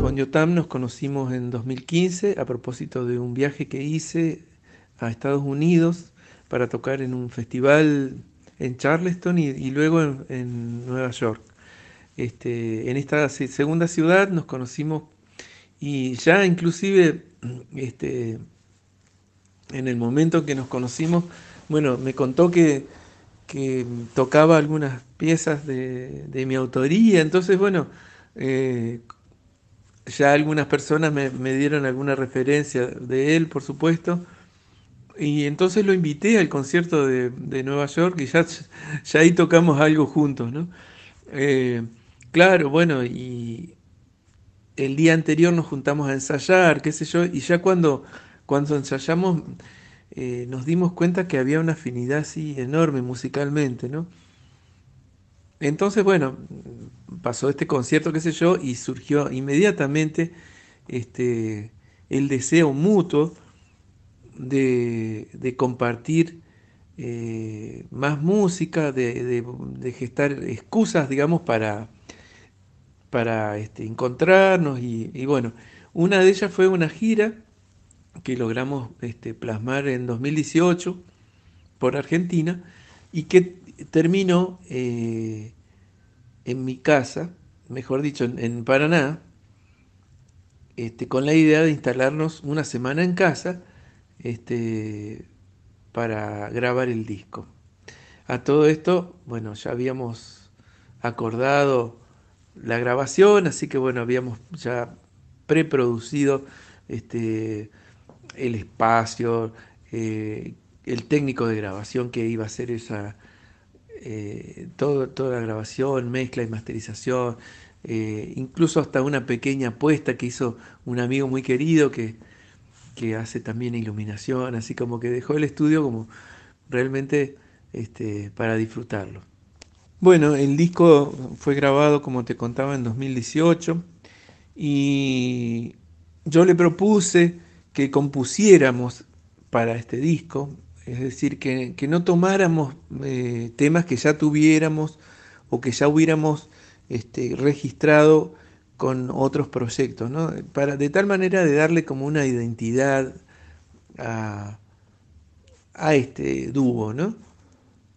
Con Yotam nos conocimos en 2015 a propósito de un viaje que hice a Estados Unidos para tocar en un festival en Charleston y, luego en, Nueva York. Este, en esta segunda ciudad nos conocimos y ya inclusive este, en el momento que nos conocimos, bueno, me contó que que tocaba algunas piezas de, mi autoría. Entonces, bueno, eh, ya algunas personas me, dieron alguna referencia de él, por supuesto. Y entonces lo invité al concierto de, Nueva York y ya, ya, ahí tocamos algo juntos, eh, claro, bueno, y el día anterior nos juntamos a ensayar, qué sé yo, y ya cuando, cuando ensayamos eh, nos dimos cuenta que había una afinidad así enorme musicalmente, ¿no? Entonces, bueno, pasó este concierto, qué sé yo, y surgió inmediatamente este, el deseo mutuo de, compartir eh, más música, de, gestar excusas, digamos, para, para este, encontrarnos. y bueno, una de ellas fue una gira que logramos este, plasmar en 2018 por Argentina y que terminó eh, en mi casa, mejor dicho, en, Paraná, este, con la idea de instalarnos una semana en casa este, para grabar el disco. A todo esto, bueno, ya habíamos acordado la grabación, así que bueno, habíamos ya preproducido este, el espacio, eh, el técnico de grabación que iba a hacer esa, eh, toda la grabación, mezcla y masterización, eh, incluso hasta una pequeña apuesta que hizo un amigo muy querido que, que hace también iluminación, así como que dejó el estudio como realmente este, para disfrutarlo. Bueno, el disco fue grabado, como te contaba, en 2018 y yo le propuse que compusiéramos para este disco, es decir, que, no tomáramos eh, temas que ya tuviéramos o que ya hubiéramos este, registrado con otros proyectos, ¿no? para, de tal manera de darle como una identidad a, este dúo. ¿no?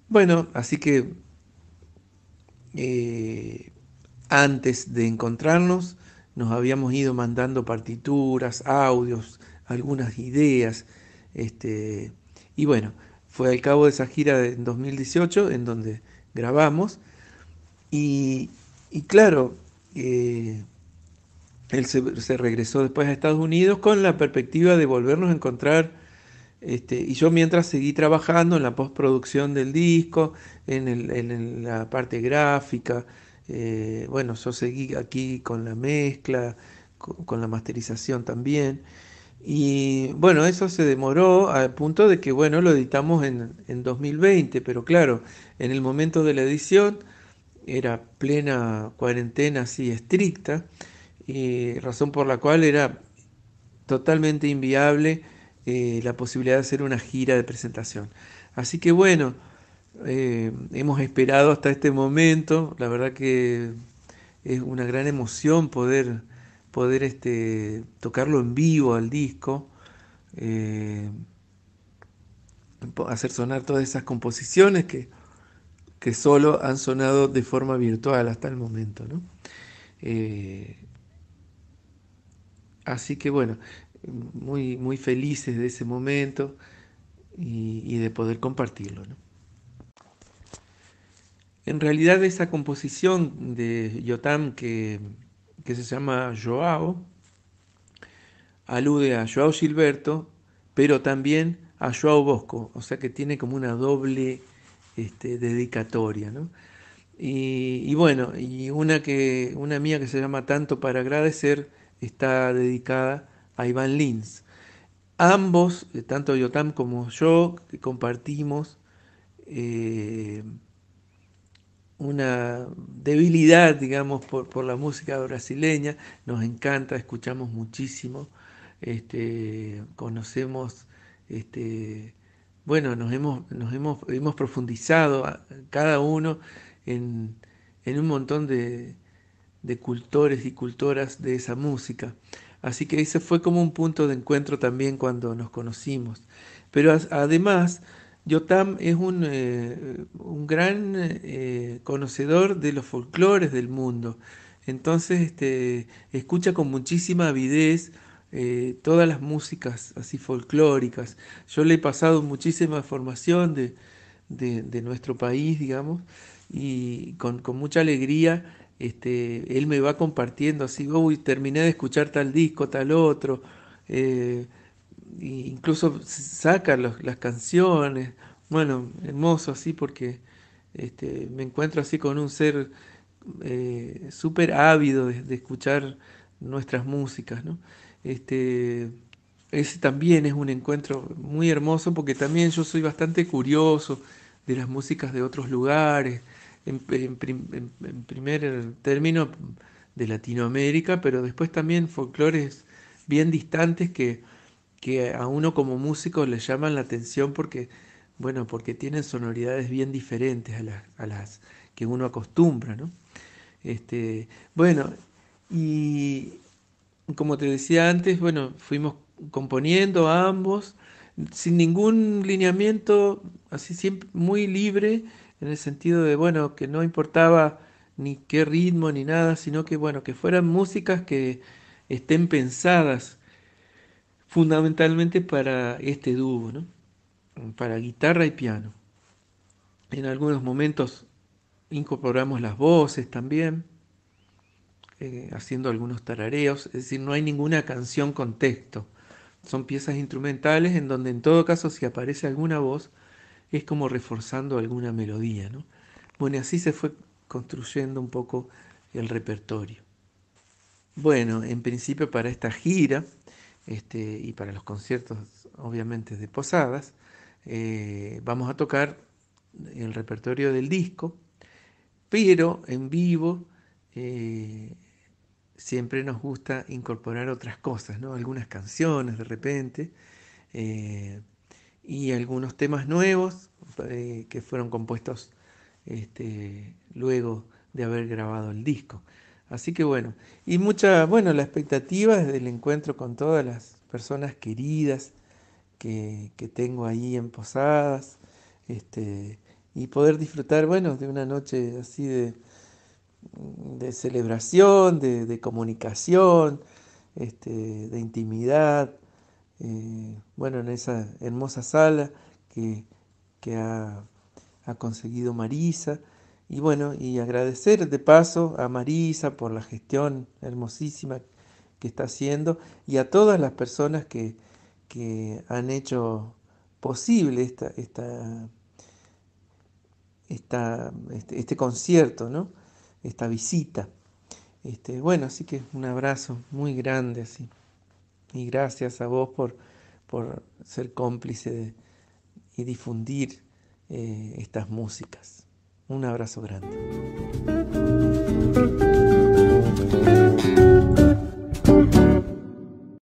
Bueno, así que eh, antes de encontrarnos nos habíamos ido mandando partituras, audios, algunas ideas. Este, y bueno, fue al cabo de esa gira en 2018 en donde grabamos. Y, claro, eh, él se, regresó después a Estados Unidos con la perspectiva de volvernos a encontrar. Este, y yo mientras seguí trabajando en la postproducción del disco, en, la parte gráfica, eh, bueno, yo seguí aquí con la mezcla, con la masterización también. Y bueno, eso se demoró al punto de que, bueno, lo editamos en, 2020, pero claro, en el momento de la edición era plena cuarentena así estricta, y razón por la cual era totalmente inviable eh, la posibilidad de hacer una gira de presentación. Así que bueno, eh, hemos esperado hasta este momento, la verdad que es una gran emoción poder poder este, tocarlo en vivo al disco, eh, hacer sonar todas esas composiciones que, solo han sonado de forma virtual hasta el momento. Eh, así que bueno, muy, muy felices de ese momento y, de poder compartirlo. En realidad esa composición de Yotam que que se llama Joao, alude a Joao Gilberto, pero también a Joao Bosco, o sea que tiene como una doble este, dedicatoria. Y, bueno, y una, que, una mía que se llama Tanto para agradecer está dedicada a Iván Lins. Ambos, eh, tanto Yotam como yo, que compartimos eh, una debilidad, digamos, por, la música brasileña. Nos encanta, escuchamos muchísimo, este, conocemos, este, bueno, nos hemos, hemos, profundizado cada uno en, en, un montón de, de cultores y cultoras de esa música. Así que ese fue como un punto de encuentro también cuando nos conocimos. Pero además, Yotam es un, eh, gran eh, conocedor de los folclores del mundo, entonces este, escucha con muchísima avidez eh, todas las músicas así folclóricas. Yo le he pasado muchísima formación de, nuestro país, digamos, y con, mucha alegría este, él me va compartiendo así, uy, terminé de escuchar tal disco, tal otro incluso saca las canciones, bueno, hermoso así porque este, me encuentro así con un ser eh, súper ávido de, escuchar nuestras músicas, este, ese también es un encuentro muy hermoso porque también yo soy bastante curioso de las músicas de otros lugares, en primer término de Latinoamérica, pero después también folclores bien distantes que que a uno como músico le llaman la atención porque, bueno, porque tienen sonoridades bien diferentes a las, que uno acostumbra, Este, bueno, y como te decía antes, bueno, fuimos componiendo ambos sin ningún lineamiento, así siempre muy libre, en el sentido de, bueno, que no importaba ni qué ritmo ni nada, sino que, bueno, que fueran músicas que estén pensadas fundamentalmente para este dúo, para guitarra y piano. En algunos momentos incorporamos las voces también, eh, haciendo algunos tarareos, es decir, no hay ninguna canción con texto. Son piezas instrumentales en donde en todo caso si aparece alguna voz es como reforzando alguna melodía. Bueno, y así se fue construyendo un poco el repertorio. Bueno, en principio para esta gira este, y para los conciertos, obviamente, de posadas, eh, vamos a tocar el repertorio del disco, pero en vivo eh, siempre nos gusta incorporar otras cosas, ¿no? algunas canciones de repente eh, y algunos temas nuevos que fueron compuestos este, luego de haber grabado el disco. Así que bueno, y mucha, bueno, la expectativa es del encuentro con todas las personas queridas que, tengo ahí en Posadas, este, y poder disfrutar, bueno, de una noche así de, celebración, de, comunicación, este, de intimidad, eh, bueno, en esa hermosa sala que, ha conseguido Marisa. Y bueno, y agradecer de paso a Marisa por la gestión hermosísima que está haciendo y a todas las personas que, han hecho posible esta, esta, este, este, concierto, ¿no? esta visita. Este, bueno, así que un abrazo muy grande así. Y gracias a vos por, por ser cómplice y difundir eh, estas músicas. Un abrazo grande.